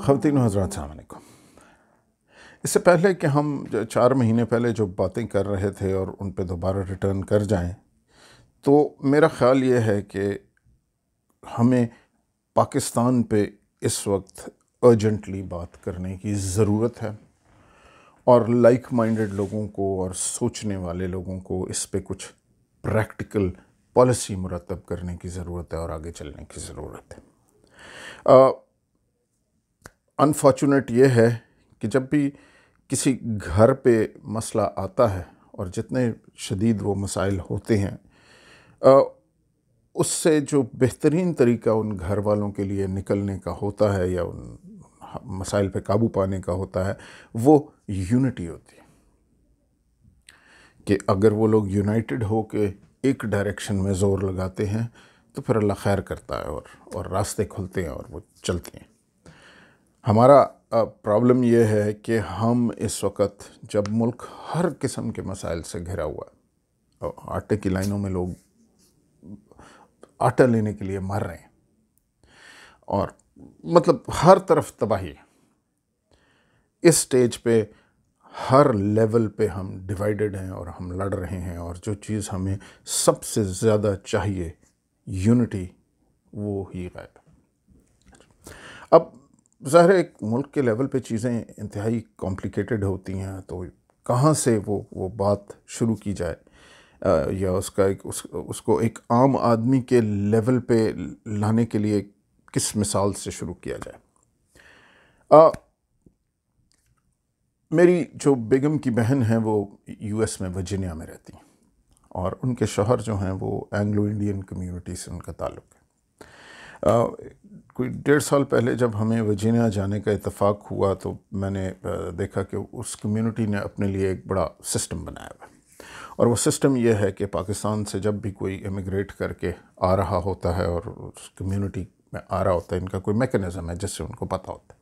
खातिन हजरात सामकुम इससे पहले कि हम चार महीने पहले जो बातें कर रहे थे और उन पे दोबारा रिटर्न कर जाएं तो मेरा ख़्याल ये है कि हमें पाकिस्तान पे इस वक्त अर्जेंटली बात करने की ज़रूरत है और लाइक माइंडेड लोगों को और सोचने वाले लोगों को इस पे कुछ प्रैक्टिकल पॉलिसी मुरतब करने की ज़रूरत है और आगे चलने की ज़रूरत है अनफॉर्चुनेट ये है कि जब भी किसी घर पे मसला आता है और जितने शदीद वो मसाइल होते हैं आ, उससे जो बेहतरीन तरीका उन घर वालों के लिए निकलने का होता है या उन मसाइल पे काबू पाने का होता है वो यूनिटी होती है कि अगर वो लोग यूनाइटेड हो के एक डायरेक्शन में ज़ोर लगाते हैं तो फिर अल्लाह खैर करता है और और रास्ते खुलते हैं और वो चलते हैं हमारा प्रॉब्लम यह है कि हम इस वक्त जब मुल्क हर किस्म के मसाइल से घिरा हुआ है आटे की लाइनों में लोग आटा लेने के लिए मर रहे हैं और मतलब हर तरफ तबाही है इस स्टेज पे हर लेवल पे हम डिवाइडेड हैं और हम लड़ रहे हैं और जो चीज़ हमें सबसे ज़्यादा चाहिए यूनिटी वो ही गायब अब ज़ाहिर एक मुल्क के लेवल पे चीज़ें इंतहाई कॉम्प्लिकेटेड होती हैं तो कहाँ से वो वो बात शुरू की जाए आ, या उसका एक उस, उसको एक आम आदमी के लेवल पे लाने के लिए किस मिसाल से शुरू किया जाए आ, मेरी जो बेगम की बहन है वो यूएस में वर्जीनिया में रहती हैं और उनके शोहर जो हैं वो एंग्लो इंडियन कम्युनिटी से उनका ताल्लुक़ है आ, कोई डेढ़ साल पहले जब हमें वर्जीनिया जाने का इतफ़ाक़ हुआ तो मैंने देखा कि उस कम्युनिटी ने अपने लिए एक बड़ा सिस्टम बनाया हुआ और वो सिस्टम ये है कि पाकिस्तान से जब भी कोई इमिग्रेट करके आ रहा होता है और उस कम्युनिटी में आ रहा होता है इनका कोई मेकनिज़म है जिससे उनको पता होता है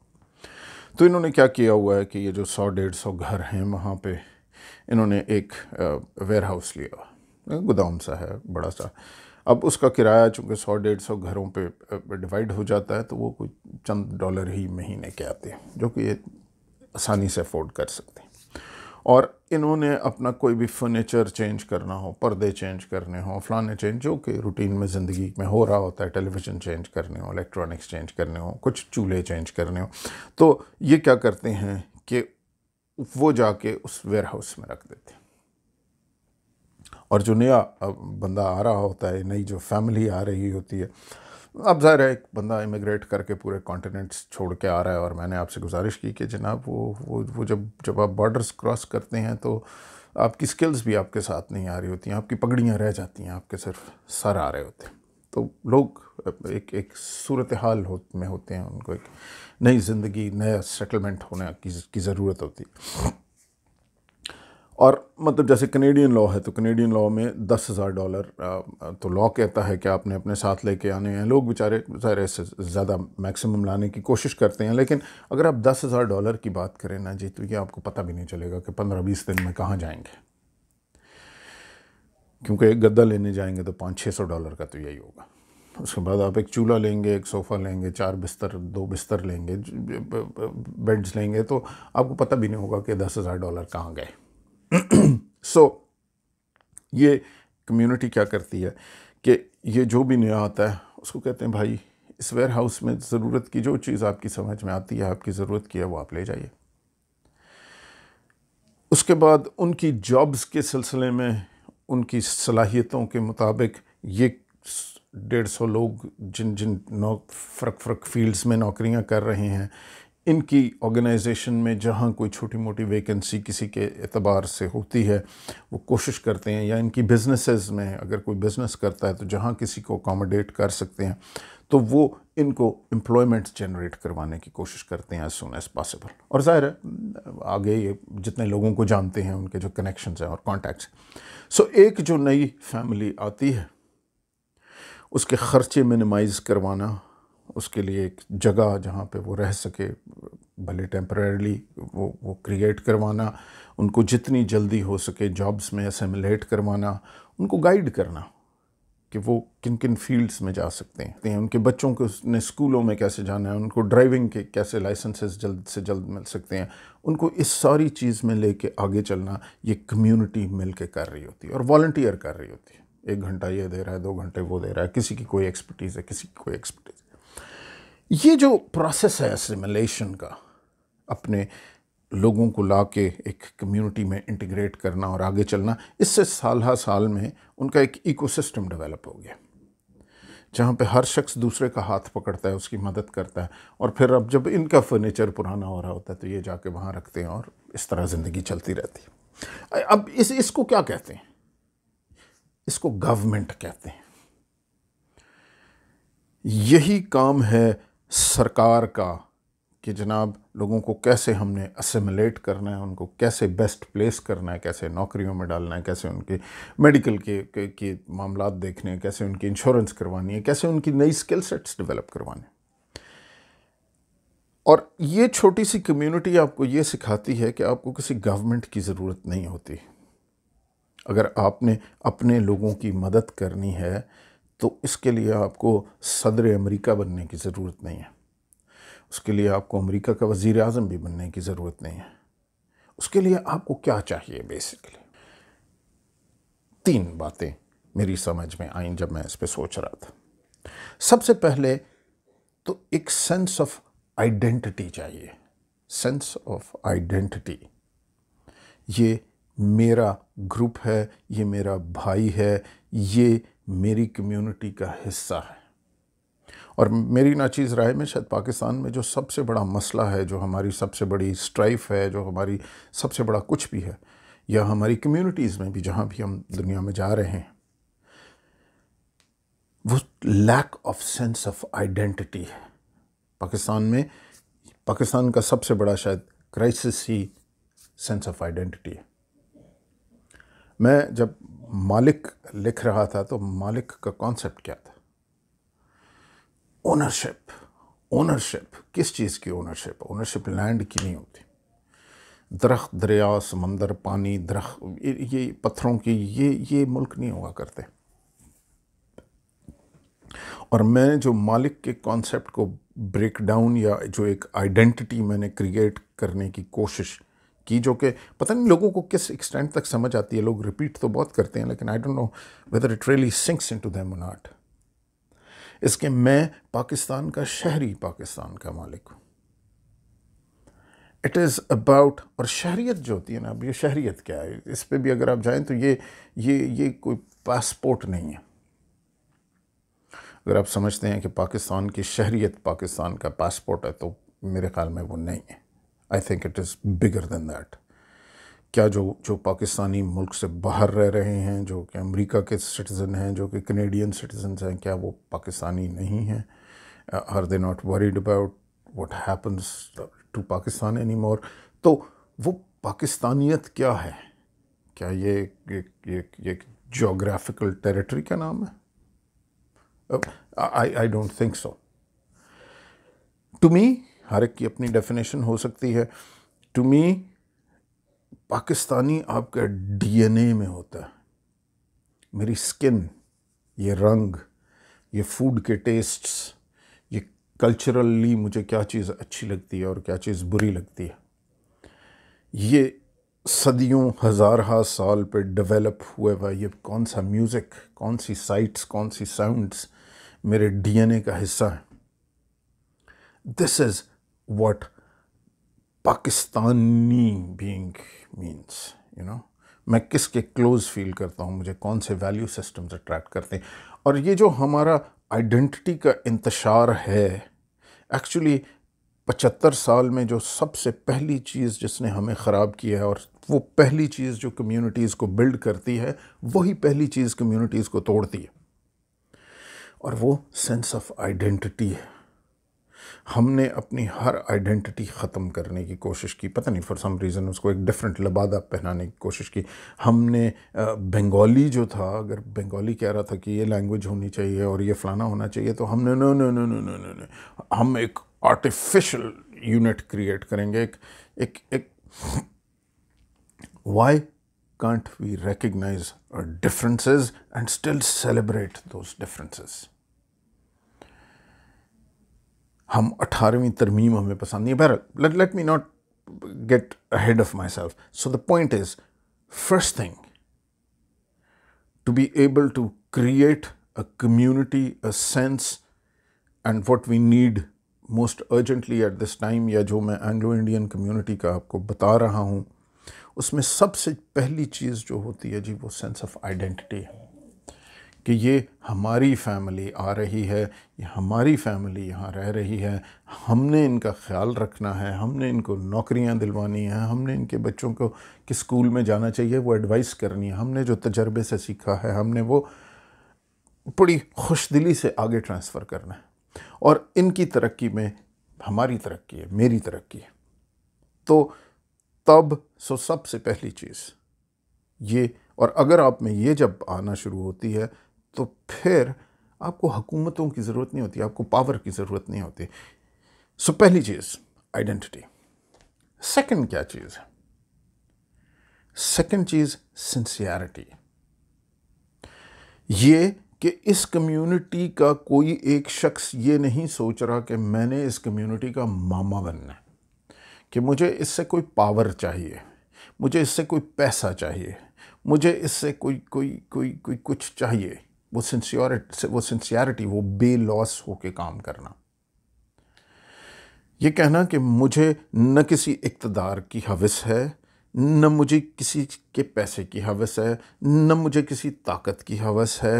तो इन्होंने क्या किया हुआ है कि ये जो सौ डेढ़ सौ घर हैं वहाँ पे इन्होंने एक वेयर हाउस लिया गोदाम सा है बड़ा सा अब उसका किराया चूँकि सौ डेढ़ सौ घरों पे डिवाइड हो जाता है तो वो कोई चंद डॉलर ही महीने के आते हैं जो कि ये आसानी से अफोर्ड कर सकते हैं और इन्होंने अपना कोई भी फर्नीचर चेंज करना हो पर्दे चेंज करने हो फलाने चेंज जो कि रूटीन में ज़िंदगी में हो रहा होता है टेलीविज़न चेंज करने हो इलेक्ट्रॉनिक्स चेंज करने हो कुछ चूल्हे चेंज करने हो तो ये क्या करते हैं कि वो जाके उस वेयर हाउस में रख देते हैं और जो नया बंदा आ रहा होता है नई जो फैमिली आ रही होती है अब ज़ाहिर है एक बंदा इमिग्रेट करके पूरे कॉन्टिनेंट्स छोड़ के आ रहा है और मैंने आपसे गुजारिश की कि जनाब वो वो वो जब जब आप बॉर्डर्स क्रॉस करते हैं तो आपकी स्किल्स भी आपके साथ नहीं आ रही होती हैं आपकी पगड़ियाँ रह जाती हैं आपके सिर्फ सर आ रहे होते हैं तो लोग एक एक सूरत हाल हो, में होते हैं उनको एक नई ज़िंदगी नया सेटलमेंट होने की, की ज़रूरत होती है और मतलब जैसे कनेडियन लॉ है तो कनेडियन लॉ में दस हज़ार डॉलर तो लॉ कहता है कि आपने अपने साथ लेके आने हैं लोग बेचारे ज़ाहिर से ज़्यादा मैक्सिमम लाने की कोशिश करते हैं लेकिन अगर आप दस हज़ार डॉलर की बात करें ना जी तो ये आपको पता भी नहीं चलेगा कि पंद्रह बीस दिन में कहाँ जाएंगे क्योंकि एक गद्दा लेने जाएंगे तो पाँच छः सौ डॉलर का तो यही होगा उसके बाद आप एक चूल्हा लेंगे एक सोफ़ा लेंगे चार बिस्तर दो बिस्तर लेंगे बेड्स लेंगे तो आपको पता भी नहीं होगा कि दस हज़ार डॉलर कहाँ गए सो so, ये कम्युनिटी क्या करती है कि ये जो भी नया आता है उसको कहते हैं भाई इस वेयर हाउस में ज़रूरत की जो चीज़ आपकी समझ में आती है आपकी ज़रूरत की है वो आप ले जाइए उसके बाद उनकी जॉब्स के सिलसिले में उनकी सलाहियतों के मुताबिक ये डेढ़ सौ लोग जिन जिन नौ फ़र्क फ़र्क फील्ड्स में नौकरियां कर रहे हैं इनकी ऑर्गेनाइजेशन में जहाँ कोई छोटी मोटी वैकेंसी किसी के अतबार से होती है वो कोशिश करते हैं या इनकी बिजनेसेस में अगर कोई बिज़नेस करता है तो जहाँ किसी को अकोमोडेट कर सकते हैं तो वो इनको एम्प्लॉयमेंट जनरेट करवाने की कोशिश करते हैं एज सुन एज़ पॉसिबल और ज़ाहिर है आगे ये जितने लोगों को जानते हैं उनके जो कनेक्शन हैं और कॉन्टैक्ट्स सो so, एक जो नई फैमिली आती है उसके ख़र्चे मिनिमाइज़ करवाना उसके लिए एक जगह जहाँ पे वो रह सके भले टेम्परेली वो वो क्रिएट करवाना उनको जितनी जल्दी हो सके जॉब्स में असमलेट करवाना उनको गाइड करना कि वो किन किन फील्ड्स में जा सकते हैं उनके बच्चों को ने स्कूलों में कैसे जाना है उनको ड्राइविंग के कैसे लाइसेंसेस जल्द से जल्द मिल सकते हैं उनको इस सारी चीज़ में लेके आगे चलना ये कम्युनिटी मिल के कर रही होती है और वॉल्टियर कर रही होती है एक घंटा ये दे रहा है दो घंटे वो दे रहा है किसी की कोई एक्सपर्टीज़ है किसी की कोई एक्सपर्टीज़ ये जो प्रोसेस है असिमिलेशन का अपने लोगों को ला के एक कम्युनिटी में इंटीग्रेट करना और आगे चलना इससे साल हा साल में उनका एक इकोसिस्टम डेवलप हो गया जहाँ पे हर शख्स दूसरे का हाथ पकड़ता है उसकी मदद करता है और फिर अब जब इनका फर्नीचर पुराना हो रहा होता है तो ये जाके वहाँ रखते हैं और इस तरह ज़िंदगी चलती रहती है अब इस इसको क्या कहते हैं इसको गवर्नमेंट कहते हैं यही काम है सरकार का कि जनाब लोगों को कैसे हमने असमलेट करना है उनको कैसे बेस्ट प्लेस करना है कैसे नौकरियों में डालना है कैसे उनके मेडिकल के के, के मामला देखने हैं कैसे उनकी इंश्योरेंस करवानी है कैसे उनकी नई स्किल सेट्स डेवलप करवाने और ये छोटी सी कम्युनिटी आपको ये सिखाती है कि आपको किसी गवर्नमेंट की ज़रूरत नहीं होती अगर आपने अपने लोगों की मदद करनी है तो इसके लिए आपको सदर अमेरिका बनने की ज़रूरत नहीं है उसके लिए आपको अमेरिका का वज़ी अजम भी बनने की ज़रूरत नहीं है उसके लिए आपको क्या चाहिए बेसिकली तीन बातें मेरी समझ में आईं जब मैं इस पर सोच रहा था सबसे पहले तो एक सेंस ऑफ आइडेंटिटी चाहिए सेंस ऑफ आइडेंटिटी ये मेरा ग्रुप है ये मेरा भाई है ये मेरी कम्युनिटी का हिस्सा है और मेरी नाचीज़ राय में शायद पाकिस्तान में जो सबसे बड़ा मसला है जो हमारी सबसे बड़ी स्ट्राइफ है जो हमारी सबसे बड़ा कुछ भी है या हमारी कम्युनिटीज़ में भी जहाँ भी हम दुनिया में जा रहे हैं वो lack of sense of identity है पाकिस्तान में पाकिस्तान का सबसे बड़ा शायद क्राइसिस ही सेंस ऑफ आइडेंटिटी है मैं जब मालिक लिख रहा था तो मालिक का कॉन्सेप्ट क्या था ओनरशिप ओनरशिप किस चीज़ की ओनरशिप ओनरशिप लैंड की नहीं होती दरख्त दरिया समंदर पानी दरख्त ये पत्थरों की ये ये मुल्क नहीं हुआ करते और मैं जो मालिक के कॉन्सेप्ट को ब्रेक डाउन या जो एक आइडेंटिटी मैंने क्रिएट करने की कोशिश की जो कि पता नहीं लोगों को किस एक्सटेंट तक समझ आती है लोग रिपीट तो बहुत करते हैं लेकिन I don't know whether it really sinks into them not इसके मैं पाकिस्तान का शहरी पाकिस्तान का मालिक हूँ इट इज़ अबाउट और शहरीत जो होती है ना अब ये शहरीत क्या है इस पर भी अगर आप जाएँ तो ये ये ये कोई पासपोर्ट नहीं है अगर आप समझते हैं कि पाकिस्तान की शहरीत पाकिस्तान का पासपोर्ट है तो मेरे ख्याल में वो नहीं है I think it is bigger than that क्या जो जो पाकिस्तानी मुल्क से बाहर रह रहे हैं जो कि अमेरिका के सिटीज़न हैं जो कि कनेडियन सिटीजन हैं क्या वो पाकिस्तानी नहीं हैं are they not worried about what happens to Pakistan anymore तो वो पाकिस्तानियत क्या है क्या ये एक जोग्राफिकल टेरिटरी का नाम है I I don't think so to me हर एक की अपनी डेफिनेशन हो सकती है टू मी पाकिस्तानी आपका डीएनए में होता है मेरी स्किन ये रंग ये फूड के टेस्ट्स ये कल्चरली मुझे क्या चीज़ अच्छी लगती है और क्या चीज़ बुरी लगती है ये सदियों हा साल पे डेवलप हुए हुआ ये कौन सा म्यूज़िक कौन सी साइट्स कौन सी साउंड्स मेरे डीएनए का हिस्सा है this is what Pakistani being means you know मैं किसके क्लोज फील करता हूँ मुझे कौन से वैल्यू सिस्टम्स अट्रैक्ट करते हैं और ये जो हमारा आइडेंटिटी का इंतशार है एक्चुअली पचहत्तर साल में जो सबसे पहली चीज़ जिसने हमें ख़राब किया है और वो पहली चीज़ जो कम्युनिटीज़ को बिल्ड करती है वही पहली चीज़ कम्युनिटीज़ को तोड़ती है और वो सेंस ऑफ आइडेंटिटी है हमने अपनी हर आइडेंटिटी ख़त्म करने की कोशिश की पता नहीं फॉर सम रीज़न उसको एक डिफरेंट लबादा पहनाने की कोशिश की हमने बंगाली जो था अगर बंगाली कह रहा था कि ये लैंग्वेज होनी चाहिए और ये फ़लाना होना चाहिए तो हमने no no no no no no no हम एक आर्टिफिशल यूनिट क्रिएट करेंगे एक एक एक why can't we recognize differences and still celebrate those differences हम अठारहवीं तरमीम हमें पसंद नहीं है let let me not get ahead of my self so the point is first thing to be able to create a community a sense and what we need most urgently at this time या जो मैं Anglo Indian community का आपको बता रहा हूँ उसमें सबसे पहली चीज़ जो होती है जी वो सेंस ऑफ आइडेंटिटी है कि ये हमारी फैमिली आ रही है ये हमारी फैमिली यहाँ रह रही है हमने इनका ख्याल रखना है हमने इनको नौकरियाँ दिलवानी हैं हमने इनके बच्चों को किस स्कूल में जाना चाहिए वो एडवाइस करनी है हमने जो तजर्बे से सीखा है हमने वो बड़ी खुश दिली से आगे ट्रांसफ़र करना है और इनकी तरक्की में हमारी तरक्की है मेरी तरक्की है तो तब सो सबसे पहली चीज़ ये और अगर आप में ये जब आना शुरू होती है तो फिर आपको हुकूमतों की ज़रूरत नहीं होती आपको पावर की ज़रूरत नहीं होती सो पहली चीज़ आइडेंटिटी सेकंड क्या चीज़ है सेकंड चीज़ सिंसियरिटी ये कि इस कम्युनिटी का कोई एक शख्स ये नहीं सोच रहा कि मैंने इस कम्युनिटी का मामा बनना है कि मुझे इससे कोई पावर चाहिए मुझे इससे कोई पैसा चाहिए मुझे इससे कोई कोई कोई कोई कुछ चाहिए वो सिंसियोरिटी वो सिंसियरिटी वो बेलॉस होके काम करना ये कहना कि मुझे न किसी इकतदार की हवस है न मुझे किसी के पैसे की हवस है न मुझे किसी ताकत की हवस है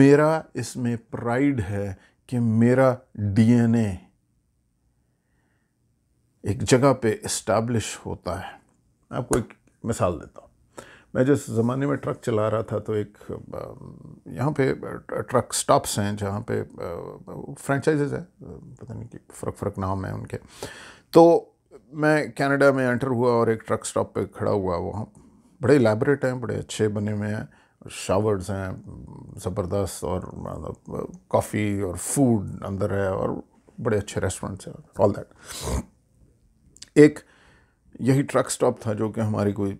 मेरा इसमें प्राइड है कि मेरा डीएनए एक जगह पे इस्टेब्लिश होता है आपको एक मिसाल देता हूँ मैं जिस ज़माने में ट्रक चला रहा था तो एक यहाँ पे ट्रक स्टॉप्स हैं जहाँ पे फ्रेंचाइजेज हैं पता नहीं कि फ़र्क फ़र्क नाम है उनके तो मैं कनाडा में एंटर हुआ और एक ट्रक स्टॉप पे खड़ा हुआ वहाँ बड़े लैबरेट हैं बड़े अच्छे बने हुए हैं शावर्स हैं ज़बरदस्त और कॉफ़ी और फूड अंदर है और बड़े अच्छे रेस्टोरेंट्स हैं ऑल दैट एक यही ट्रक स्टॉप था जो कि हमारी कोई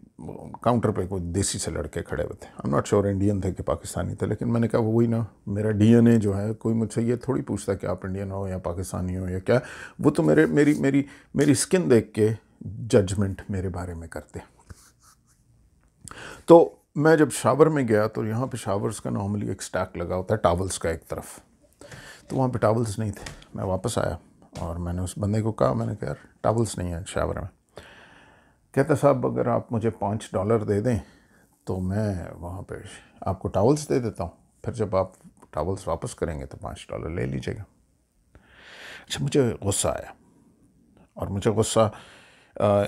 काउंटर पे कोई देसी से लड़के खड़े हुए थे I am not sure Indian थे कि पाकिस्तानी थे लेकिन मैंने कहा वही ना मेरा डीएनए जो है कोई मुझसे ये थोड़ी पूछता कि आप इंडियन हो या पाकिस्तानी हो या क्या वो तो मेरे मेरी मेरी मेरी स्किन देख के जजमेंट मेरे बारे में करते तो मैं जब शावर में गया तो यहाँ पे शावर्स का नॉर्मली एक स्टैक लगा होता है टावल्स का एक तरफ तो वहाँ पे टावल्स नहीं थे मैं वापस आया और मैंने उस बंदे को कहा मैंने कहा यार टावल्स नहीं है शावर में कहता साहब अगर आप मुझे पाँच डॉलर दे दें तो मैं वहाँ पर आपको टावल्स दे देता हूँ फिर जब आप टावल्स वापस करेंगे तो पाँच डॉलर ले लीजिएगा अच्छा मुझे गुस्सा आया और मुझे गुस्सा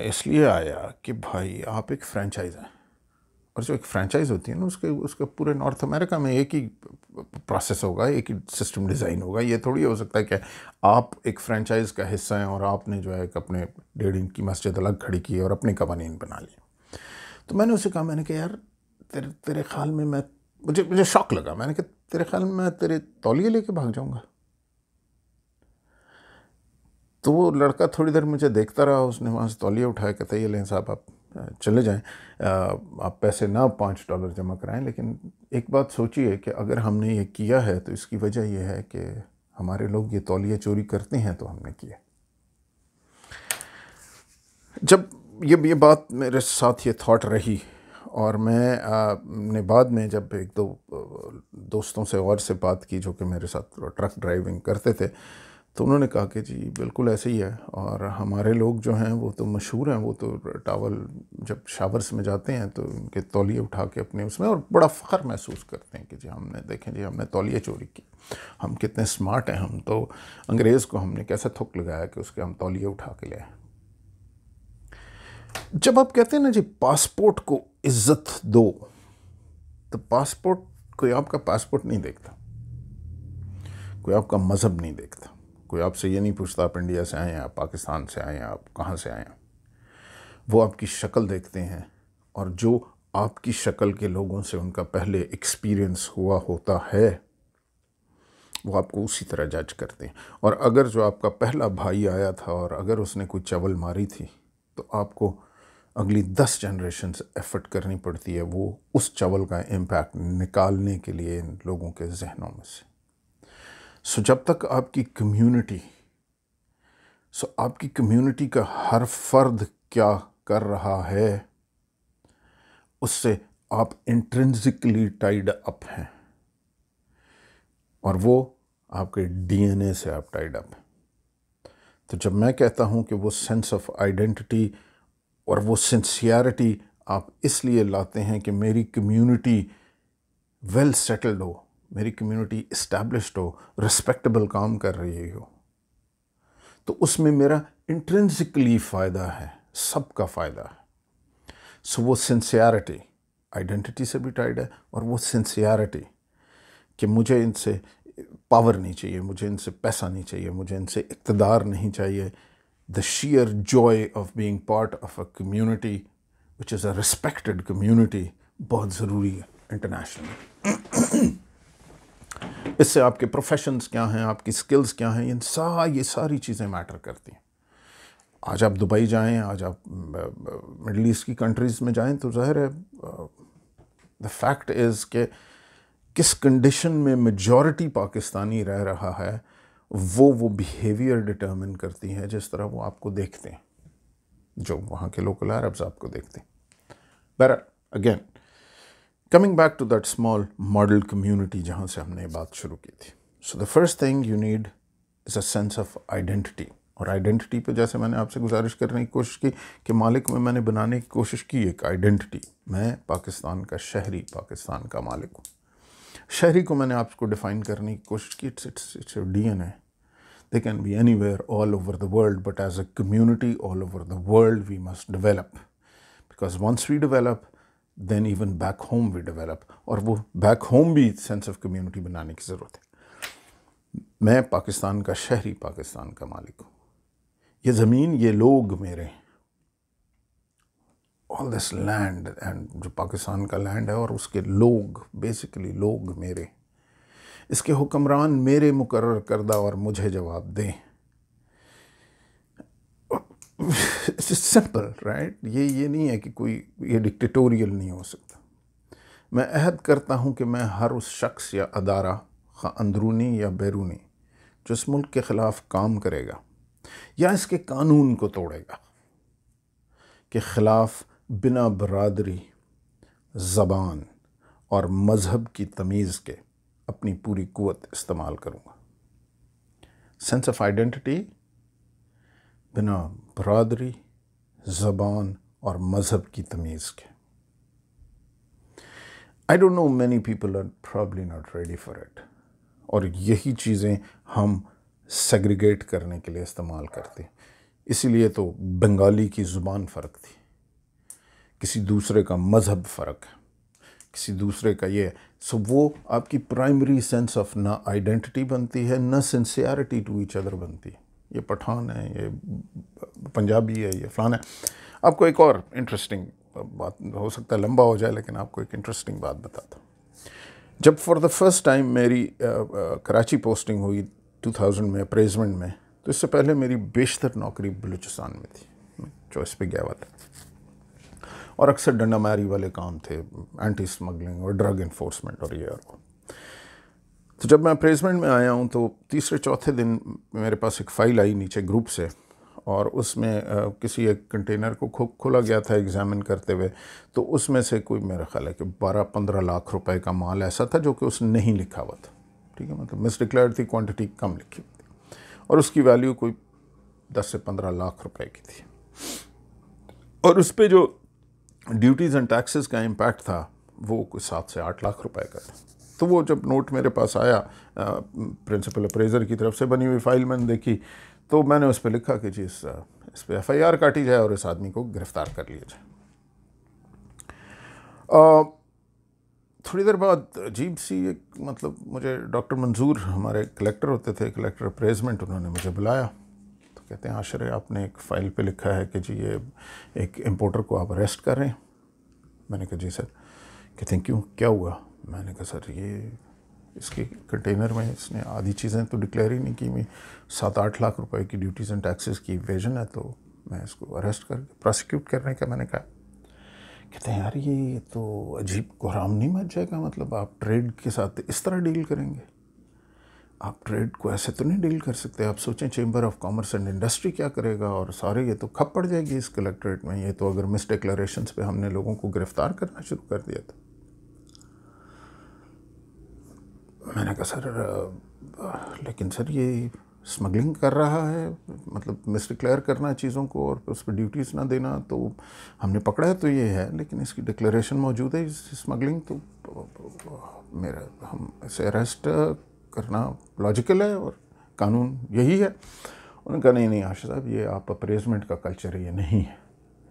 इसलिए आया कि भाई आप एक फ्रेंचाइज हैं और जो एक फ्रेंचाइज होती है ना उसके उसके पूरे नॉर्थ अमेरिका में एक ही प्रोसेस होगा एक ही सिस्टम डिज़ाइन होगा ये थोड़ी हो सकता है कि आप एक फ्रेंचाइज का हिस्सा हैं और आपने जो है एक अपने डेढ़ इंच की मस्जिद अलग खड़ी की और अपने कवानीन बना लिए तो मैंने उसे कहा मैंने कहा यार तेरे तेरे ख्याल में मैं मुझे मुझे शौक लगा मैंने कहा तेरे ख्याल में मैं तेरे तौलिए लेके भाग जाऊँगा तो वो लड़का थोड़ी देर मुझे देखता रहा उसने वहाँ से तौलिया उठाया कहता ये लें साहब आप चले जाएं आप पैसे ना पाँच डॉलर जमा कराएं लेकिन एक बात सोचिए कि अगर हमने ये किया है तो इसकी वजह यह है कि हमारे लोग ये तौलिया चोरी करते हैं तो हमने किया जब ये ये बात मेरे साथ ये थाट रही और मैं ने बाद में जब एक दो दोस्तों से और से बात की जो कि मेरे साथ ट्रक ड्राइविंग करते थे तो उन्होंने कहा कि जी बिल्कुल ऐसे ही है और हमारे लोग जो हैं वो तो मशहूर हैं वो तो टावल जब शावर्स में जाते हैं तो उनके तौलिए उठा के अपने उसमें और बड़ा फ़ख्र महसूस करते हैं कि जी हमने देखें जी हमने तौलिए चोरी की हम कितने स्मार्ट हैं हम तो अंग्रेज़ को हमने कैसा थुक लगाया कि उसके हम तौलिए उठा के लें जब आप कहते हैं ना जी पासपोर्ट को इज्जत दो तो पासपोर्ट कोई आपका पासपोर्ट नहीं देखता कोई आपका मज़हब नहीं देखता कोई आपसे ये नहीं पूछता आप इंडिया से आए हैं आप पाकिस्तान से आए हैं आप कहाँ से आए हैं वो आपकी शक्ल देखते हैं और जो आपकी शक्ल के लोगों से उनका पहले एक्सपीरियंस हुआ होता है वो आपको उसी तरह जज करते हैं और अगर जो आपका पहला भाई आया था और अगर उसने कोई चवल मारी थी तो आपको अगली दस जनरेशन से एफर्ट करनी पड़ती है वो उस चवल का इम्पैक्ट निकालने के लिए इन लोगों के जहनों में से सो जब तक आपकी कम्युनिटी सो आपकी कम्युनिटी का हर फर्द क्या कर रहा है उससे आप इंट्रेंसिकली टाइड अप हैं और वो आपके डीएनए से आप टाइड अप हैं तो जब मैं कहता हूँ कि वो सेंस ऑफ आइडेंटिटी और वो सिंसियरिटी आप इसलिए लाते हैं कि मेरी कम्युनिटी वेल सेटल्ड हो मेरी कम्युनिटी इस्टेब्लिश्ड हो रिस्पेक्टेबल काम कर रही हो तो उसमें मेरा इंट्रेंसिकली फ़ायदा है सबका फ़ायदा है सो वो सिंसियरिटी आइडेंटिटी से भी टाइड है और वो सिंसियरिटी कि मुझे इनसे पावर नहीं चाहिए मुझे इनसे पैसा नहीं चाहिए मुझे इनसे इकतदार नहीं चाहिए the sheer joy of being part of a community which is a respected community बहुत ज़रूरी है इंटरनेशनली इससे आपके प्रोफेशंस क्या हैं आपकी स्किल्स क्या हैं इन सा ये सारी चीज़ें मैटर करती हैं आज आप दुबई जाएं आज आप मिडल ईस्ट की कंट्रीज़ में जाएं तो ज़ाहिर है द फैक्ट इज़ के किस कंडीशन में मेजॉरिटी पाकिस्तानी रह रहा है वो वो बिहेवियर डिटर्मिन करती है जिस तरह वो आपको देखते हैं जो वहाँ के लोकल अरब्स आपको देखते हैं बहर again coming back to that small model community जहाँ से हमने बात शुरू की थी so the first thing you need is a sense of identity और आइडेंटिटी पे जैसे मैंने आपसे गुजारिश करने की कोशिश की कि मालिक में मैंने बनाने की कोशिश की एक आइडेंटिटी मैं पाकिस्तान का शहरी पाकिस्तान का मालिक हूँ शहरी को मैंने आपको डिफ़ाइन करने की कोशिश की it's it's it's D N A they can be anywhere all over the world but as a community all over the world we must develop because once we develop then even back home we develop और वो back home भी sense of community बनाने की ज़रूरत है मैं पाकिस्तान का शहरी पाकिस्तान का मालिक हूँ ये ज़मीन ये लोग मेरे ऑल दिस लैंड एंड जो पाकिस्तान का लैंड है और उसके लोग बेसिकली लोग मेरे इसके हुक्मरान मेरे मुकर करदा और मुझे जवाब दें इट्स सिंपल राइट ये ये नहीं है कि कोई ये डिक्टेटोरियल नहीं हो सकता मैं अहद करता हूँ कि मैं हर उस शख्स या अदारा खा हाँ, अंदरूनी या बैरूनी जो इस मुल्क के ख़िलाफ़ काम करेगा या इसके कानून को तोड़ेगा के ख़िलाफ़ बिना बरदरी ज़बान और मज़हब की तमीज़ के अपनी पूरी क़वत इस्तेमाल करूँगा सेंस ऑफ आइडेंटिटी बिना बरदरी ज़बान और मज़हब की तमीज़ के I don't know many people are probably not ready for it और यही चीज़ें हम सेग्रीगेट करने के लिए इस्तेमाल करते इसीलिए तो बंगाली की ज़ुबान फ़र्क थी किसी दूसरे का मज़हब फ़र्क है किसी दूसरे का ये सो वो आपकी प्राइमरी सेंस ऑफ ना आइडेंटिटी बनती है ना सिंसियरिटी टू इच अदर बनती है ये पठान है ये पंजाबी है ये फ़लान है आपको एक और इंटरेस्टिंग बात हो सकता है लंबा हो जाए लेकिन आपको एक इंटरेस्टिंग बात बताता हूँ जब फॉर द फर्स्ट टाइम मेरी आ, आ, कराची पोस्टिंग हुई 2000 में अप्रेजमेंट में तो इससे पहले मेरी बेशतर नौकरी बलूचिस्तान में थी चॉइस पे गया हुआ था और अक्सर डंडा मारी वाले काम थे एंटी स्मगलिंग और ड्रग इन्फोर्समेंट और ये और वो तो जब मैं अप्रेसमेंट में आया हूँ तो तीसरे चौथे दिन मेरे पास एक फ़ाइल आई नीचे ग्रुप से और उसमें किसी एक कंटेनर को खो खोला गया था एग्ज़ामिन करते हुए तो उसमें से कोई मेरा ख्याल है कि बारह पंद्रह लाख रुपए का माल ऐसा था जो कि उसने नहीं लिखा हुआ था ठीक है मतलब मिस डिक्लेयर थी क्वांटिटी कम लिखी हुई थी और उसकी वैल्यू कोई दस से पंद्रह लाख रुपए की थी और उस पर जो ड्यूटीज़ एंड टैक्सेस का इम्पैक्ट था वो कोई सात से आठ लाख रुपए का था तो वो जब नोट मेरे पास आया प्रिंसिपल अप्रेजर की तरफ से बनी हुई फाइल मैंने देखी तो मैंने उस पर लिखा कि जी इस इस पर एफ काटी जाए और इस आदमी को गिरफ्तार कर लिया जाए थोड़ी देर बाद अजीब सी एक मतलब मुझे डॉक्टर मंजूर हमारे कलेक्टर होते थे कलेक्टर अप्रेजमेंट उन्होंने मुझे बुलाया तो कहते हैं आश्रय आपने एक फ़ाइल पे लिखा है कि जी ये एक इम्पोर्टर को आप अरेस्ट कर रहे हैं मैंने कहा जी सर कहते हैं क्यों क्या हुआ मैंने कहा सर ये इसके कंटेनर में इसने आधी चीज़ें तो डिक्लेयर ही नहीं की मैं सात आठ लाख रुपए की ड्यूटीज़ एंड टैक्सेस की इवेजन है तो मैं इसको अरेस्ट करके प्रोसिक्यूट करने का मैंने कहा कहते हैं यार ये तो अजीब कोहराम नहीं मच जाएगा मतलब आप ट्रेड के साथ इस तरह डील करेंगे आप ट्रेड को ऐसे तो नहीं डील कर सकते आप सोचें chamber of commerce and industry क्या करेगा और सारे ये तो खप पड़ जाएगी इस कलेक्ट्रेट में ये तो अगर मिस डिक्लेरेशन पे हमने लोगों को गिरफ़्तार करना शुरू कर दिया था मैंने कहा सर लेकिन सर ये स्मगलिंग कर रहा है मतलब मिसडिक्लेयर करना चीज़ों को और उस पर ड्यूटीज़ ना देना तो हमने पकड़ा है तो ये है लेकिन इसकी डिक्लेरेशन मौजूद है इस स्मगलिंग तो मेरा हम इसे अरेस्ट करना लॉजिकल है और कानून यही है उन्होंने कहा नहीं नहीं आशा साहब ये आप अप्रेजमेंट का कल्चर है ये नहीं है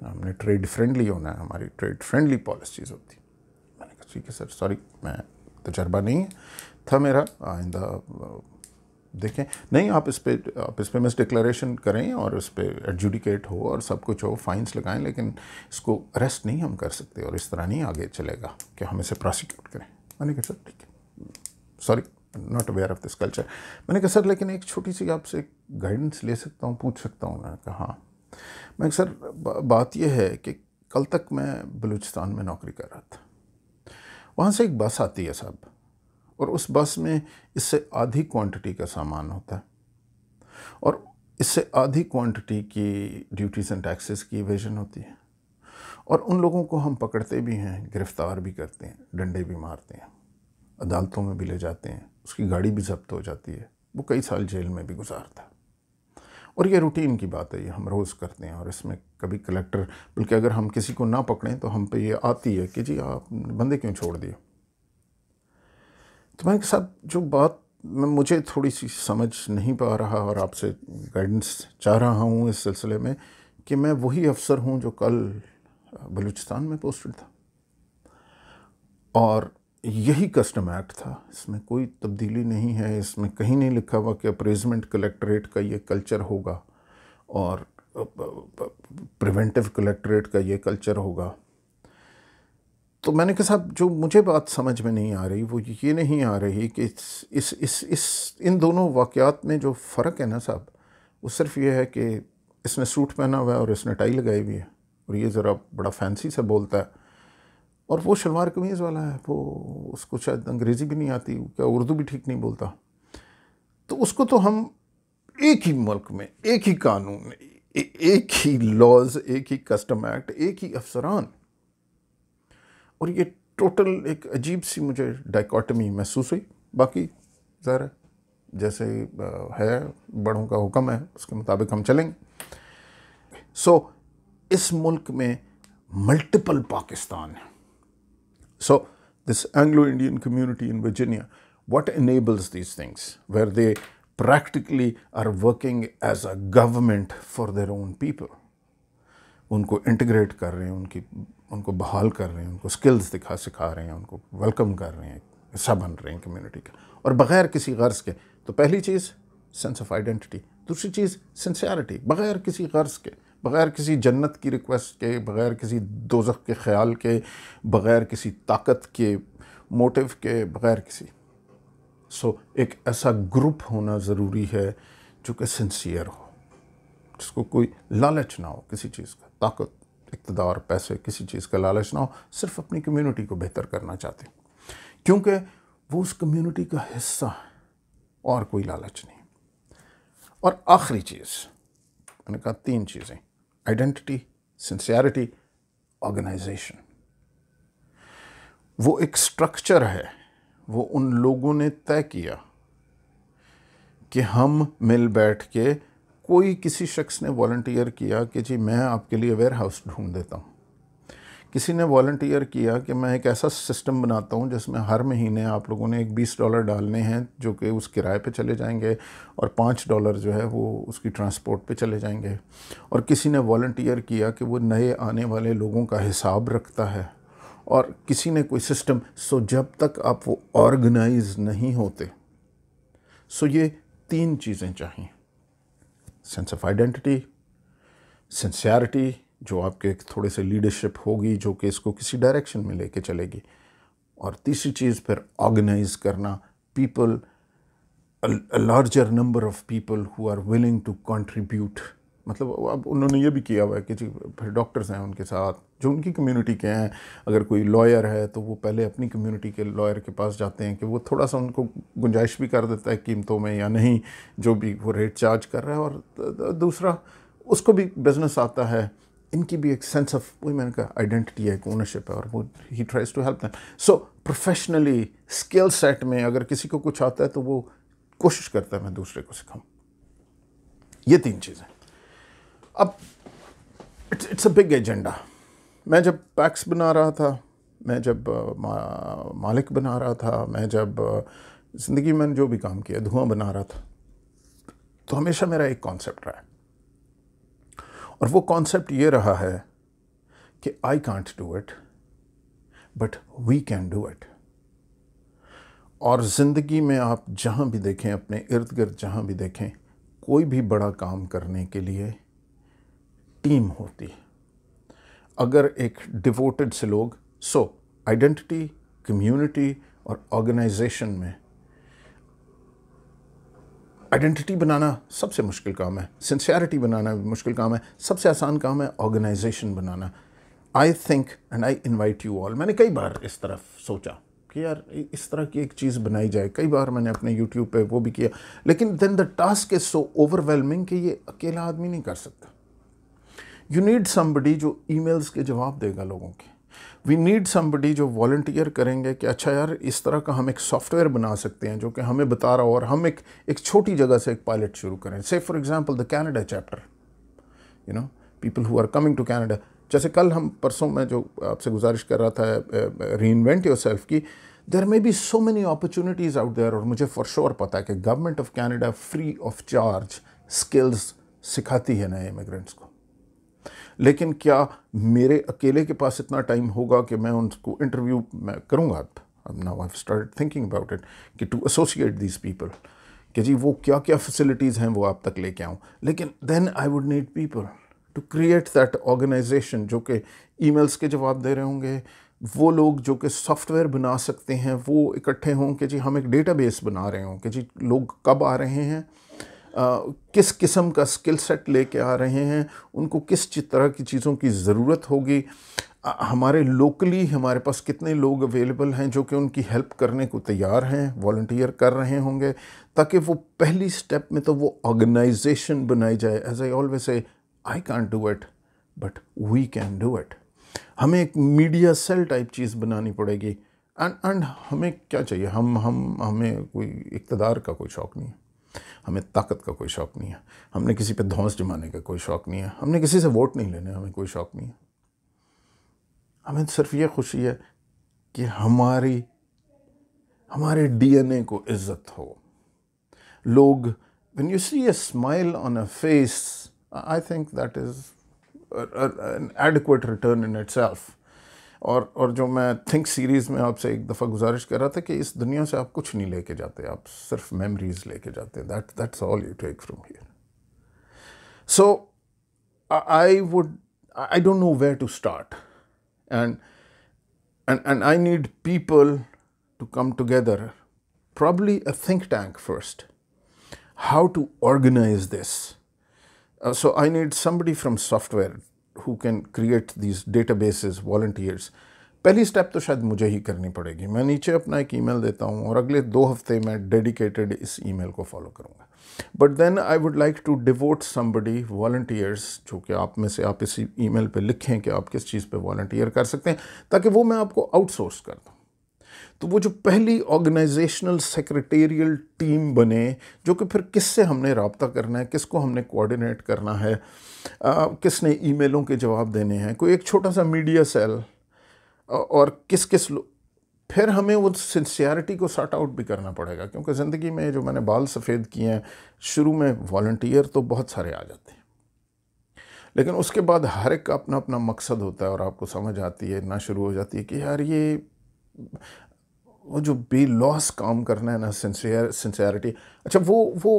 हमने ट्रेड फ्रेंडली होना है हमारी ट्रेड फ्रेंडली पॉलिसीज़ होती मैंने कहा ठीक है सर सॉरी मैं तजर्बा नहीं है था मेरा आइंदा देखें नहीं आप इस पर आप इस पर मिस डिक्लेरेशन करें और इस पर एडजुडिकेट हो और सब कुछ हो फाइंस लगाएं लेकिन इसको अरेस्ट नहीं हम कर सकते और इस तरह नहीं आगे चलेगा कि हम इसे प्रोसिक्यूट करें मैंने कहा सर ठीक है sorry not aware of this culture मैंने कहा सर लेकिन एक छोटी सी आपसे गाइडेंस ले सकता हूँ पूछ सकता हूँ मैंने कहा हाँ मैं सर बात यह है कि कल तक मैं बलूचिस्तान में नौकरी कर रहा था वहाँ से एक बस आती है साहब और उस बस में इससे आधी क्वांटिटी का सामान होता है और इससे आधी क्वांटिटी की ड्यूटीज़ एंड टैक्सेस की इवेजन होती है और उन लोगों को हम पकड़ते भी हैं गिरफ्तार भी करते हैं डंडे भी मारते हैं अदालतों में भी ले जाते हैं उसकी गाड़ी भी जब्त हो जाती है वो कई साल जेल में भी गुजारता और ये रूटीन की बात है ये हम रोज़ करते हैं और इसमें कभी कलेक्टर बल्कि अगर हम किसी को ना पकड़ें तो हम पे ये आती है कि जी आप बंदे क्यों छोड़ दिए तुम्हारे तो साथ जो बात मैं मुझे थोड़ी सी समझ नहीं पा रहा और आपसे गाइडेंस चाह रहा हूँ इस सिलसिले में कि मैं वही अफसर हूँ जो कल बलूचिस्तान में पोस्टेड था और यही कस्टम एक्ट था इसमें कोई तब्दीली नहीं है इसमें कहीं नहीं लिखा हुआ कि अप्रेजमेंट कलेक्ट्रेट का ये कल्चर होगा और प्रिवेंटिव कलेक्ट्रेट का ये कल्चर होगा तो मैंने कहा साहब जो मुझे बात समझ में नहीं आ रही वो ये नहीं आ रही कि इस इस इस, इन दोनों वाक़ात में जो फ़र्क है ना साहब वो सिर्फ ये है कि इसने सूट पहना हुआ है और इसने टाई लगाई हुई है और ये ज़रा बड़ा फैंसी से बोलता है और वो शलवार कमीज़ वाला है वो उसको शायद अंग्रेज़ी भी नहीं आती क्या उर्दू भी ठीक नहीं बोलता तो उसको तो हम एक ही मुल्क में एक ही कानून ए, एक ही लॉज एक ही कस्टम एक्ट एक ही अफसरान और ये टोटल एक अजीब सी मुझे डाइकॉटमी महसूस हुई बाकी ज़ाहिर जैसे है बड़ों का हुक्म है उसके मुताबिक हम चलेंगे सो so, इस मुल्क में मल्टीपल पाकिस्तान है so this Anglo Indian community in Virginia what enables this things where they practically are working as a government for their own people उनको इंटीग्रेट कर रहे हैं उनकी उनको बहाल कर रहे हैं उनको स्किल्स दिखा सिखा रहे हैं उनको वेलकम कर रहे हैं हिस्सा बन रहे हैं कम्युनिटी का और बग़ैर किसी गर्ज के तो पहली चीज़ सेंस ऑफ आइडेंटिटी दूसरी चीज़ सिंसियरिटी बग़ैर किसी गर्ज के बग़ैर किसी जन्नत की रिक्वेस्ट के बग़ैर किसी दोजख के ख्याल के बग़ैर किसी ताकत के मोटिव के बग़ैर किसी सो so, एक ऐसा ग्रुप होना ज़रूरी है जो कि सिंसियर हो जिसको कोई लालच ना हो किसी चीज़ का ताकत इकतदार पैसे किसी चीज़ का लालच ना हो सिर्फ अपनी कम्यूनिटी को बेहतर करना चाहते क्योंकि वो उस कम्यूनिटी का हिस्सा है और कोई लालच नहीं और आखिरी चीज़ मैंने कहा तीन चीज़ें आइडेंटिटी सिंसियरिटी ऑर्गेनाइजेशन वो एक स्ट्रक्चर है वो उन लोगों ने तय किया कि हम मिल बैठ के कोई किसी शख्स ने वॉल्टियर किया कि जी मैं आपके लिए वेयर हाउस ढूँढ देता हूँ किसी ने वॉल्टियर किया कि मैं एक ऐसा सिस्टम बनाता हूँ जिसमें हर महीने आप लोगों ने एक बीस डॉलर डालने हैं जो कि उस किराए पे चले जाएंगे और पाँच डॉलर जो है वो उसकी ट्रांसपोर्ट पे चले जाएंगे और किसी ने वॉल्टियर किया कि वो नए आने वाले लोगों का हिसाब रखता है और किसी ने कोई सिस्टम सो जब तक आप वो ऑर्गेनाइज नहीं होते सो ये तीन चीज़ें चाहिए सेंस ऑफ आइडेंटिटी सिंसियरिटी जो आपके थोड़े से लीडरशिप होगी जो कि इसको किसी डायरेक्शन में लेके चलेगी और तीसरी चीज़ फिर ऑर्गेनाइज करना people larger number of people who are willing to to मतलब अब उन्होंने ये भी किया हुआ है कि जी फिर डॉक्टर्स हैं उनके साथ जो उनकी कम्युनिटी के हैं अगर कोई लॉयर है तो वो पहले अपनी कम्युनिटी के लॉयर के पास जाते हैं कि वो थोड़ा सा उनको गुंजाइश भी कर देता है कीमतों में या नहीं जो भी वो रेट चार्ज कर रहा है और दूसरा उसको भी बिज़नेस आता है इनकी भी एक सेंस ऑफ वही मैंने कहा आइडेंटिटी है एक ओनरशिप है और वो he tries to help them so professionally skill set में अगर किसी को कुछ आता है तो वो कोशिश करता है मैं दूसरे को सिखाऊँ ये तीन चीज़ें अब it's it's a big agenda मैं जब पैक्स बना रहा था मैं जब uh, मा, मालिक बना रहा था मैं जब uh, ज़िंदगी में जो भी काम किया धुआं बना रहा था तो हमेशा मेरा एक कॉन्सेप्ट रहा है और वो कॉन्सेप्ट ये रहा है कि I can't do it but we can do it और ज़िंदगी में आप जहाँ भी देखें अपने इर्द गिर्द जहाँ भी देखें कोई भी बड़ा काम करने के लिए टीम होती है अगर एक डिवोटेड से लोग सो आइडेंटिटी कम्युनिटी और ऑर्गेनाइजेशन में आइडेंटिटी बनाना सबसे मुश्किल काम है सिंसियरिटी बनाना भी मुश्किल काम है सबसे आसान काम है ऑर्गेनाइजेशन बनाना I think and I invite you all मैंने कई बार इस तरफ सोचा कि यार इस तरह की एक चीज़ बनाई जाए कई बार मैंने अपने यूट्यूब पे वो भी किया लेकिन then the task is so overwhelming कि ये अकेला आदमी नहीं कर सकता यू नीड समबडी जो ईमेल्स के जवाब देगा लोगों के वी नीड समबडी जो वॉल्टियर करेंगे कि अच्छा यार इस तरह का हम एक सॉफ्टवेयर बना सकते हैं जो कि हमें बता रहा हो और हम एक एक छोटी जगह से एक पायलट शुरू करें से for example the Canada chapter you know people who are coming to Canada जैसे कल हम परसों में जो आपसे गुजारिश कर रहा था री इन्वेंट योर सेल्फ की there may be so many opportunities out there और मुझे फॉर श्योर पता है कि government of Canada free of charge skills सिखाती है नए इमिग्रेंट्स को लेकिन क्या मेरे अकेले के पास इतना टाइम होगा कि मैं उनको इंटरव्यू मैं करूँगा now I start thinking about it कि टू एसोसिएट दीज पीपल कि जी वो क्या क्या फैसिलिटीज़ हैं वो आप तक लेके आऊँ लेकिन then I would need people to create that organization जो कि ईमेल्स के जवाब दे रहे होंगे वो लोग जो कि सॉफ्टवेयर बना सकते हैं वो इकट्ठे हों कि जी हम एक डेटाबेस बना रहे हों कि जी लोग कब आ रहे हैं किस किस्म का स्किल सेट लेके आ रहे हैं उनको किस तरह की चीज़ों की ज़रूरत होगी हमारे लोकली हमारे पास कितने लोग अवेलेबल हैं जो कि उनकी हेल्प करने को तैयार हैं वॉल्टियर कर रहे होंगे ताकि वो पहली स्टेप में तो वो ऑर्गेनाइजेशन बनाई जाए as I always say I can do it but we can do it हमें एक मीडिया सेल टाइप चीज़ बनानी पड़ेगी एंड एंड हमें क्या चाहिए हम हम हमें कोई इकतदार का कोई शौक़ नहीं है हमें ताकत का कोई शौक़ नहीं है हमने किसी पे धौंस जमाने का कोई शौक़ नहीं है हमने किसी से वोट नहीं लेने हमें कोई शौक़ नहीं है हमें सिर्फ ये खुशी है कि हमारी हमारे डीएनए को इज़्ज़त हो लोग when you see a smile on a face I think that is an adequate return in itself. और और जो मैं थिंक सीरीज़ में आपसे एक दफ़ा गुजारिश कर रहा था कि इस दुनिया से आप कुछ नहीं लेके जाते आप सिर्फ मेमरीज लेके जाते हैं that that's all you take from here so I would I don't know where to start and and and I need people to come together probably a think tank first how to organize this so I need somebody from software who can create these databases volunteers पहली step तो शायद मुझे ही करनी पड़ेगी मैं नीचे अपना एक ईमेल देता हूँ और अगले दो हफ्ते मैं डेडिकेटेड इस ईमेल को फॉलो करूँगा but then I would like to devote somebody volunteers जो कि आप में से आप इसी ईमेल पे लिखें कि आप किस चीज़ पे वॉल्टियर कर सकते हैं ताकि वो मैं आपको आउटसोर्स कर दूँ तो वो जो पहली ऑर्गेनाइजेशनल सेक्रेटेरियल टीम बने जो कि फिर किससे हमने रबता करना है किसको हमने कोऑर्डिनेट करना है आ, किसने ईमेलों के जवाब देने हैं कोई एक छोटा सा मीडिया सेल और किस किस फिर हमें वो सिंसियरिटी को सॉर्ट आउट भी करना पड़ेगा क्योंकि ज़िंदगी में जो मैंने बाल सफ़ेद किए हैं शुरू में वॉल्टियर तो बहुत सारे आ जाते हैं लेकिन उसके बाद हर एक का अपना अपना मकसद होता है और आपको समझ आती है ना शुरू हो जाती है कि यार ये वो जो बे लॉस काम करना है ना सिंसियर सिंसियरिटी अच्छा वो वो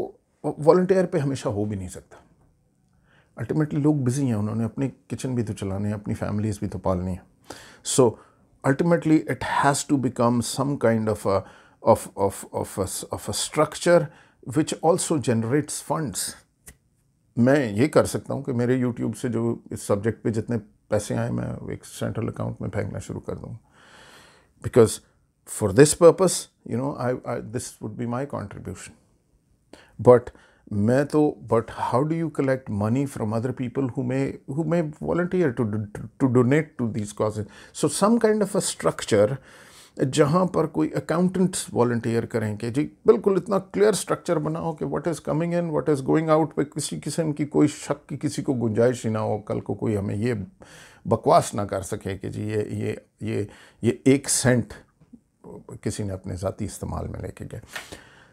वॉल्टियर पे हमेशा हो भी नहीं सकता अल्टीमेटली लोग बिज़ी हैं उन्होंने अपने किचन भी तो चलाने हैं अपनी फैमिलीज़ भी तो पालनी है so ultimately it has to become some kind of of of of of a structure which also generates funds मैं ये कर सकता हूँ कि मेरे यूट्यूब से जो इस सब्जेक्ट पे जितने पैसे आए मैं एक सेंट्रल अकाउंट में फेंकना शुरू कर दूँगा because for this purpose, you know, I, I, this would be my contribution. But मैं तो but how do you collect money from other people who may who may volunteer to to, to donate to these causes? So some kind of a structure जहाँ पर कोई accountants volunteer करें कि जी बिल्कुल इतना clear structure बनाओ कि what is coming in what is going out पे किसी किस्म की कोई शक की किसी को गुंजाइश ही ना हो कल को कोई हमें ये बकवास ना कर सके कि जी ये ये ये ये एक सेंट आ,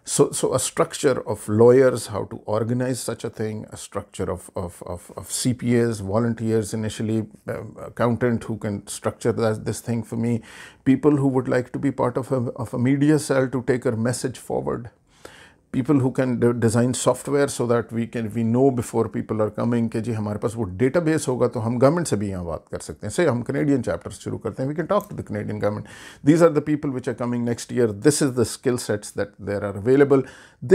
so so a structure of lawyers how to organize such a thing a structure of of of, cpas volunteers initially uh, accountant who can structure that, this thing for me people who would like to be part of of a media cell to take a message forward people who can design software so that we can we know before people are coming कि जी हमारे पास वो database होगा तो हम government से भी यहाँ बात कर सकते हैं say हम Canadian chapters शुरू करते हैं we can talk to the Canadian government these are the people which are coming next year this is the skill sets that there are available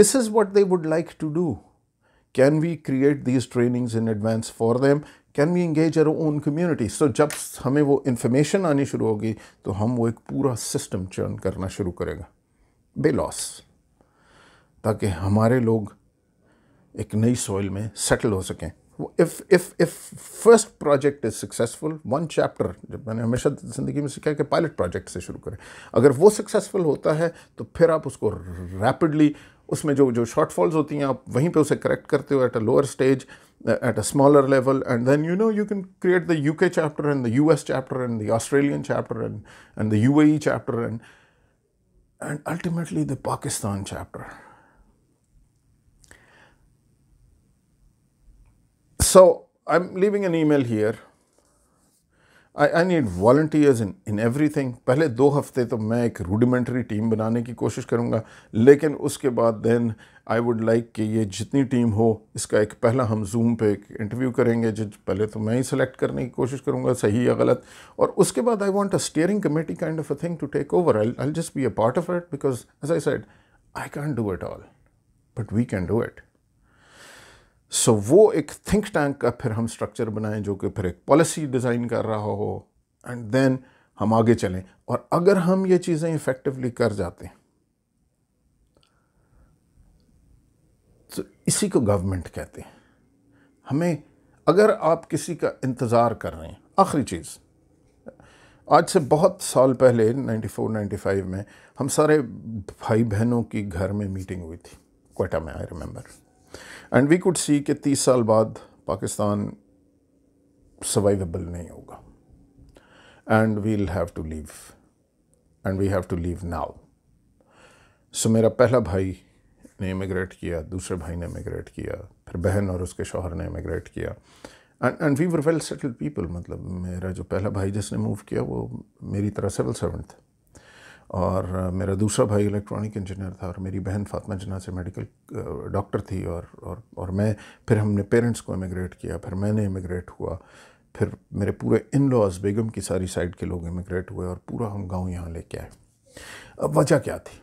this is what they would like to do can we create these trainings in advance for them Can we engage our own community? So, जब हमें वो information आनी शुरू होगी तो हम वो एक पूरा सिस्टम चर्न करना शुरू करेगा loss. ताकि हमारे लोग एक नई सॉइल में सेटल हो सकें if if if first project is successful one chapter जब मैंने हमेशा ज़िंदगी में सीखा कि पायलट प्रोजेक्ट से शुरू करें अगर वो सक्सेसफुल होता है तो फिर आप उसको रैपिडली उसमें जो जो शॉर्टफॉल्स होती हैं आप वहीं पे उसे करेक्ट करते हो at a lower stage at a smaller level and then you know you can create the U K chapter and the U S chapter and the Australian chapter and and the U A chapter and and ultimately the Pakistan chapter So I'm leaving an email here. I need volunteers in in everything पहले दो हफ्ते तो मैं एक rudimentary team बनाने की कोशिश करूँगा लेकिन उसके बाद दैन आई वुड लाइक कि ये जितनी टीम हो इसका एक पहला हम जूम पे एक इंटरव्यू करेंगे जो पहले तो मैं ही सेलेक्ट करने की कोशिश करूँगा सही या गलत और उसके बाद I want a steering committee kind of a thing to take over I I just be a part of it because as I said I can do it all but we can do it so so, वो एक think tank का फिर हम structure बनाएं जो कि फिर एक पॉलिसी डिज़ाइन कर रहा हो एंड देन हम आगे चलें और अगर हम ये चीज़ें इफ़ेक्टिवली कर जाते हैं तो इसी को गवर्नमेंट कहते हैं हमें अगर आप किसी का इंतज़ार कर रहे हैं आखिरी चीज़ आज से बहुत साल पहले 94 95 में हम सारे भाई बहनों की घर में मीटिंग हुई थी कोटा में I remember and we could see कि तीस साल बाद पाकिस्तान सर्वाइवेबल नहीं होगा and we'll have to leave and we have to leave now so मेरा पहला भाई ने इमिग्रेट किया दूसरे भाई ने इमिग्रेट किया फिर बहन और उसके शोहर ने इमिग्रेट किया and and we were well settled people मतलब मेरा जो पहला भाई जिसने मूव किया वो मेरी तरह सिविल सर्वेंट था और मेरा दूसरा भाई इलेक्ट्रॉनिक इंजीनियर था और मेरी बहन फातमा जना से मेडिकल डॉक्टर थी और और और मैं फिर हमने पेरेंट्स को इमिग्रेट किया फिर मैंने इमिग्रेट हुआ फिर मेरे पूरे इन लॉज बेगम की सारी साइड के लोग इमिग्रेट हुए और पूरा हम गांव यहाँ लेके आए अब वजह क्या थी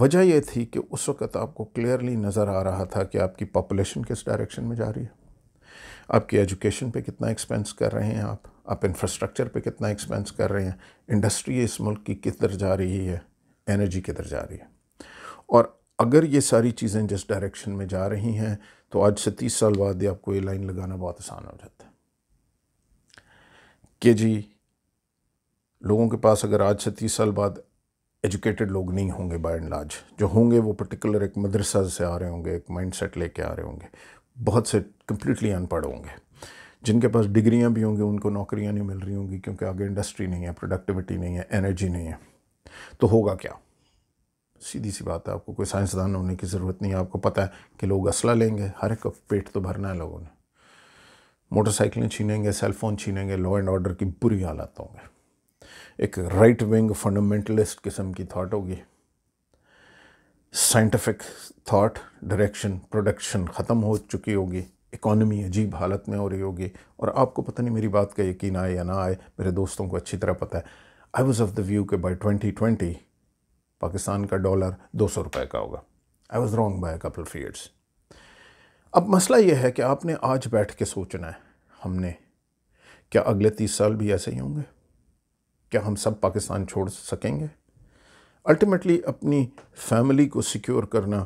वजह यह थी कि उस वक़्त आपको क्लियरली नज़र आ रहा था कि आपकी पॉपुलेशन किस डायरेक्शन में जा रही है आपकी एजुकेशन पे कितना एक्सपेंस कर रहे हैं आप आप इंफ्रास्ट्रक्चर पे कितना एक्सपेंस कर रहे हैं इंडस्ट्री इस मुल्क की किधर जा रही है एनर्जी किधर जा रही है और अगर ये सारी चीज़ें जिस डायरेक्शन में जा रही हैं तो आज से तीस साल बाद आपको ये लाइन लगाना बहुत आसान हो जाता है कि जी लोगों के पास अगर आज से तीस साल बाद एजुकेटेड लोग नहीं होंगे बाय एंड लार्ज जो होंगे वो पर्टिकुलर एक मदरसा से आ रहे होंगे एक माइंडसेट लेके आ रहे होंगे बहुत से कम्प्लीटली अनपढ़ होंगे जिनके पास डिग्रियाँ भी होंगी उनको नौकरियाँ नहीं मिल रही होंगी क्योंकि आगे इंडस्ट्री नहीं है प्रोडक्टिविटी नहीं है एनर्जी नहीं है तो होगा क्या सीधी सी बात है आपको कोई साइंसदान होने की ज़रूरत नहीं है आपको पता है कि लोग असला लेंगे हर एक पेट तो भरना है लोगों ने मोटरसाइकिलें छीनेंगे सेलफोन छीनेंगे लॉ एंड ऑर्डर की बुरी हालत होंगे एक राइट विंग फंडामेंटलिस्ट किस्म की थाट होगी साइंटिफिक थाट डायरेक्शन प्रोडक्शन ख़त्म हो चुकी होगी इकॉनमी अजीब हालत में हो रही होगी और आपको पता नहीं मेरी बात का यकीन आए या ना आए मेरे दोस्तों को अच्छी तरह पता है I was of the view के बाई ट्वेंटी ट्वेंटी पाकिस्तान का डॉलर दो सौ रुपये का होगा I was wrong by couple of years अब मसला यह है कि आपने आज बैठ के सोचना है हमने क्या अगले तीस साल भी ऐसे ही होंगे क्या हम सब पाकिस्तान छोड़ सकेंगे अल्टीमेटली अपनी फैमिली को सिक्योर करना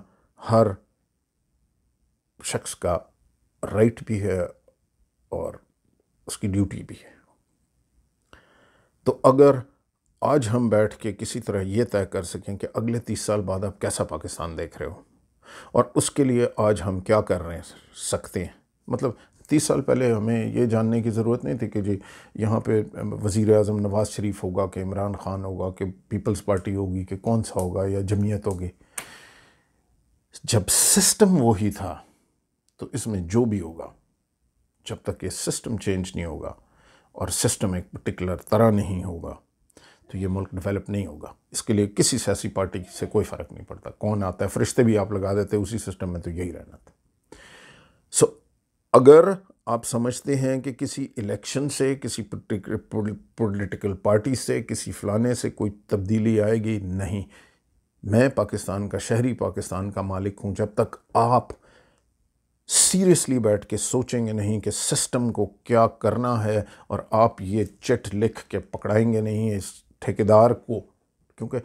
हर शख्स का राइट भी है और उसकी ड्यूटी भी है तो अगर आज हम बैठ के किसी तरह ये तय कर सकें कि अगले तीस साल बाद आप कैसा पाकिस्तान देख रहे हो और उसके लिए आज हम क्या कर रहे हैं सकते हैं मतलब तीस साल पहले हमें ये जानने की ज़रूरत नहीं थी कि जी यहाँ पे वज़ी अजम नवाज़ शरीफ होगा कि इमरान ख़ान होगा कि पीपल्स पार्टी होगी कि कौन सा होगा या जमीयत होगी जब सिस्टम वही था तो इसमें जो भी होगा जब तक ये सिस्टम चेंज नहीं होगा और सिस्टम एक पर्टिकुलर तरह नहीं होगा तो ये मुल्क डेवलप नहीं होगा इसके लिए किसी सियासी पार्टी से कोई फ़र्क नहीं पड़ता कौन आता है फरिश्ते भी आप लगा देते उसी सिस्टम में तो यही रहना था सो so, अगर आप समझते हैं कि किसी इलेक्शन से किसी पॉलिटिकल पार्टी से किसी फलाने से कोई तब्दीली आएगी नहीं मैं पाकिस्तान का शहरी पाकिस्तान का मालिक हूँ जब तक आप सीरियसली बैठ के सोचेंगे नहीं कि सिस्टम को क्या करना है और आप ये चिट लिख के पकड़ाएंगे नहीं इस ठेकेदार को क्योंकि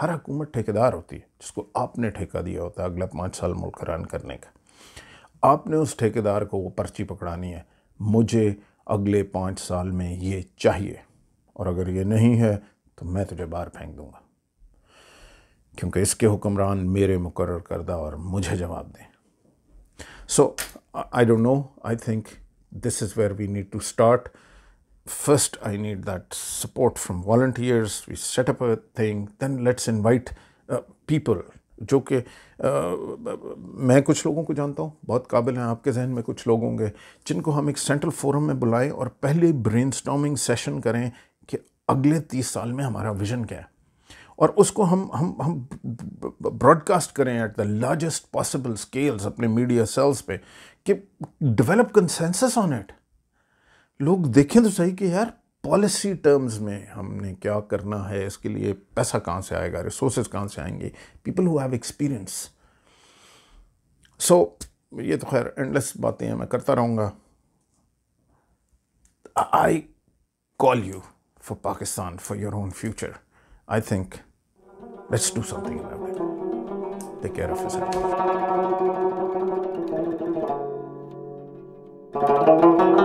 हर हुकूमत ठेकेदार होती है जिसको आपने ठेका दिया होता है अगला पाँच साल मुल्क करने का आपने उस ठेकेदार को वो पर्ची पकड़ानी है मुझे अगले पाँच साल में ये चाहिए और अगर ये नहीं है तो मैं तुझे बाहर फेंक दूँगा क्योंकि इसके हुक्मरान मेरे मुकर करदा और मुझे जवाब दें so I don't know I think this is where we need to start first I need that support from volunteers we set up a thing then let's invite people जो कि मैं कुछ लोगों को जानता हूँ बहुत काबिल हैं आपके जहन में कुछ लोग होंगे जिनको हम एक सेंट्रल फोरम में बुलाएं और पहले ब्रेन सेशन करें कि अगले तीस साल में हमारा विज़न क्या है और उसको हम हम हम ब्रॉडकास्ट करें at the largest possible scales अपने मीडिया सेल्स पे कि डेवलप कंसेंसस ऑन इट लोग देखें तो सही कि यार पॉलिसी टर्म्स में हमने क्या करना है इसके लिए पैसा कहाँ से आएगा रिसोर्सेज कहाँ से आएंगे people who have experience so ये तो खैर एंडलेस बातें हैं मैं करता रहूँगा I call you for Pakistan for your own future I think let's do something take care of yourself